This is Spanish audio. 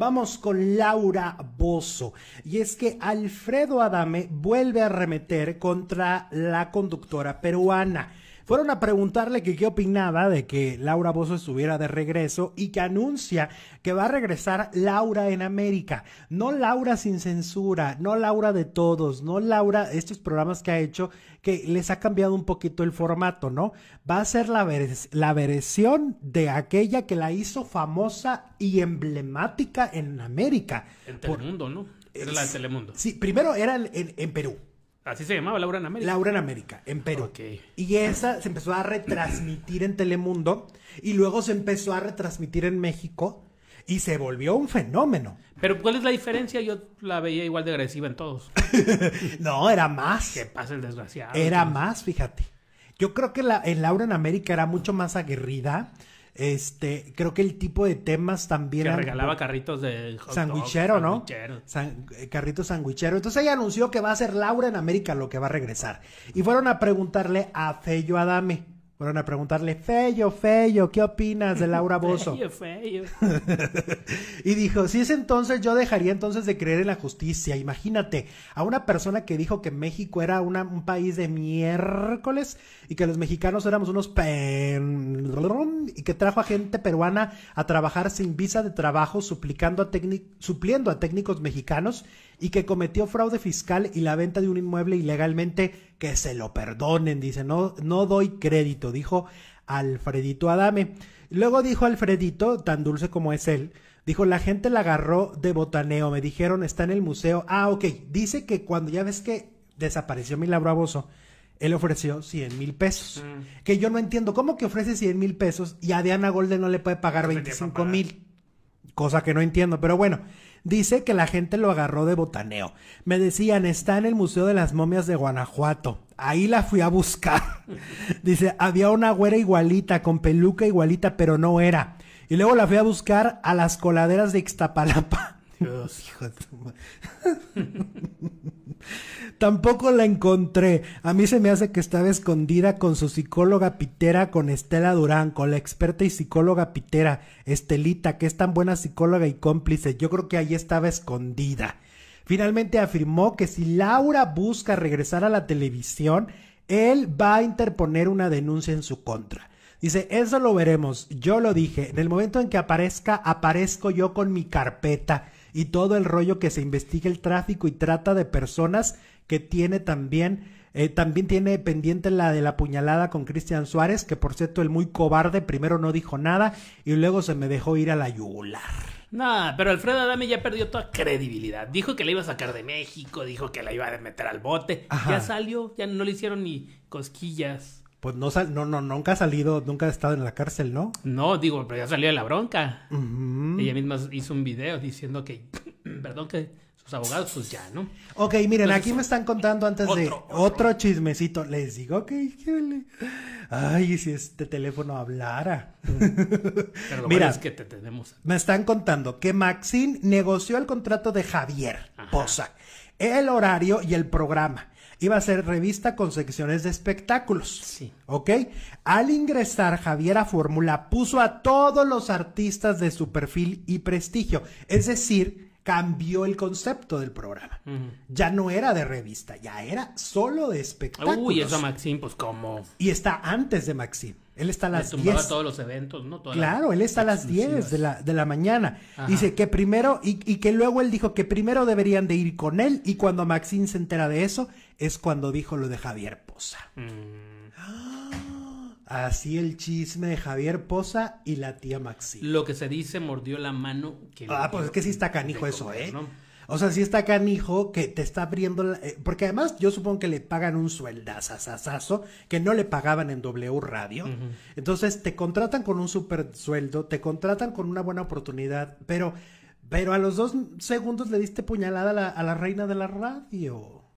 Vamos con Laura Bozo. Y es que Alfredo Adame vuelve a remeter contra la conductora peruana fueron a preguntarle que qué opinaba de que Laura Bozo estuviera de regreso y que anuncia que va a regresar Laura en América. No Laura sin censura, no Laura de todos, no Laura, estos programas que ha hecho que les ha cambiado un poquito el formato, ¿no? Va a ser la, la versión de aquella que la hizo famosa y emblemática en América. En Telemundo, ¿no? Era la de Telemundo. Sí, primero era en Perú. Así se llamaba, Laura en América. Laura en América, en Perú. Y esa se empezó a retransmitir en Telemundo y luego se empezó a retransmitir en México y se volvió un fenómeno. Pero ¿cuál es la diferencia? Yo la veía igual de agresiva en todos. no, era más. Que pasa el desgraciado. Era más, fíjate. Yo creo que la, en Laura en América era mucho más aguerrida este, creo que el tipo de temas también. Que regalaba carritos de hot ¿no? Eh, carritos sanguichero Entonces ella anunció que va a ser Laura en América lo que va a regresar. Y fueron a preguntarle a Fello Adame. Fueron a preguntarle, Fello, Fello, ¿qué opinas de Laura Bozo? Fello, y dijo, si es entonces, yo dejaría entonces de creer en la justicia. Imagínate, a una persona que dijo que México era un país de miércoles y que los mexicanos éramos unos pen... y que trajo a gente peruana a trabajar sin visa de trabajo suplicando a supliendo a técnicos mexicanos y que cometió fraude fiscal y la venta de un inmueble ilegalmente que se lo perdonen, dice, no, no doy crédito, dijo Alfredito Adame. Luego dijo Alfredito, tan dulce como es él, dijo, la gente la agarró de botaneo, me dijeron, está en el museo. Ah, ok, dice que cuando ya ves que desapareció mi labraboso, él ofreció 100 mil pesos. Mm. Que yo no entiendo, ¿cómo que ofrece 100 mil pesos y a Diana Golden no le puede pagar veinticinco 25 mil? Cosa que no entiendo, pero bueno. Dice que la gente lo agarró de botaneo. Me decían, está en el Museo de las Momias de Guanajuato. Ahí la fui a buscar. Dice, había una güera igualita, con peluca igualita, pero no era. Y luego la fui a buscar a las coladeras de Ixtapalapa. Dios, hijo de... Tampoco la encontré. A mí se me hace que estaba escondida con su psicóloga pitera, con Estela Durán, con la experta y psicóloga pitera, Estelita, que es tan buena psicóloga y cómplice. Yo creo que ahí estaba escondida. Finalmente afirmó que si Laura busca regresar a la televisión, él va a interponer una denuncia en su contra. Dice, eso lo veremos. Yo lo dije, en el momento en que aparezca, aparezco yo con mi carpeta y todo el rollo que se investigue el tráfico y trata de personas que tiene también, eh, también tiene pendiente la de la puñalada con Cristian Suárez, que por cierto el muy cobarde primero no dijo nada y luego se me dejó ir a la yugular. Nada, pero Alfredo Adame ya perdió toda credibilidad. Dijo que la iba a sacar de México, dijo que la iba a meter al bote. Ya salió, ya no le hicieron ni cosquillas. Pues no, no, no, nunca ha salido, nunca ha estado en la cárcel, ¿no? No, digo, pero ya salió de la bronca. Ella misma hizo un video diciendo que, perdón, que sus abogados, pues ya, ¿no? Ok, miren, aquí me están contando antes de otro. chismecito. Les digo que, ay, si este teléfono hablara. Pero Mira, es que te tenemos. Me están contando que Maxine negoció el contrato de Javier el horario y el programa. Iba a ser revista con secciones de espectáculos. Sí. ¿Ok? Al ingresar, Javier a Fórmula puso a todos los artistas de su perfil y prestigio. Es decir, cambió el concepto del programa. Ya no era de revista, ya era solo de espectáculos. Uy, eso a pues como. Y está antes de Maxim. Él está a las 10. todos los eventos, claro, él está a las 10 de la, mañana. Dice que primero, y, y, que luego él dijo que primero deberían de ir con él, y cuando Maxim se entera de eso, es cuando dijo lo de Javier Poza. Mm. ¡Ah! Así el chisme de Javier Poza y la tía Maxi. Lo que se dice mordió la mano que... Ah, pues es que sí está canijo eso, ¿eh? O sea, sí está canijo que te está abriendo... La... Eh, porque además yo supongo que le pagan un sueldazazazazo que no le pagaban en W Radio. Entonces te contratan con un super sueldo, te contratan con una buena oportunidad, pero, pero a los dos segundos le diste puñalada a la, a la reina de la radio.